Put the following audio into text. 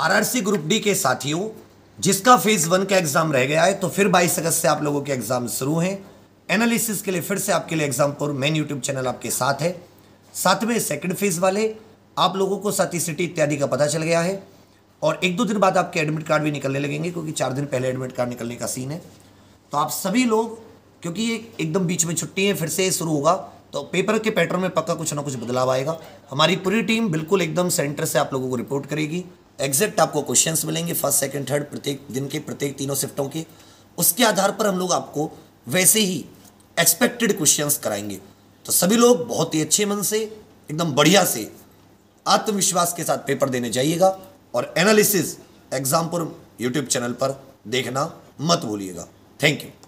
RRC group D के साथियों जिसका फेज वन का एग्जाम रह गया है तो फिर बाईस अगस्त से आप लोगों के एग्जाम शुरू हैं एनालिसिस के लिए फिर से आपके लिए पर मेन यूट्यूब चैनल आपके साथ है साथ में सेकंड फेज वाले आप लोगों को साथी सिटी इत्यादि का पता चल गया है और एक दो दिन बाद आपके एडमिट कार्ड भी निकलने लगेंगे क्योंकि चार दिन पहले एडमिट कार्ड निकलने का सीन है तो आप सभी लोग क्योंकि ये एकदम बीच में छुट्टी है फिर से शुरू होगा तो पेपर के पैटर्न में पक्का कुछ ना कुछ बदलाव आएगा हमारी पूरी टीम बिल्कुल एकदम सेंटर से आप लोगों को रिपोर्ट करेगी एग्जैक्ट आपको क्वेश्चन मिलेंगे फर्स्ट सेकेंड थर्ड प्रत्येक दिन के प्रत्येक तीनों शिफ्टों के उसके आधार पर हम लोग आपको वैसे ही एक्सपेक्टेड क्वेश्चंस कराएंगे तो सभी लोग बहुत ही अच्छे मन से एकदम बढ़िया से आत्मविश्वास के साथ पेपर देने जाइएगा और एनालिसिस एग्जामपुर यूट्यूब चैनल पर देखना मत भूलिएगा थैंक यू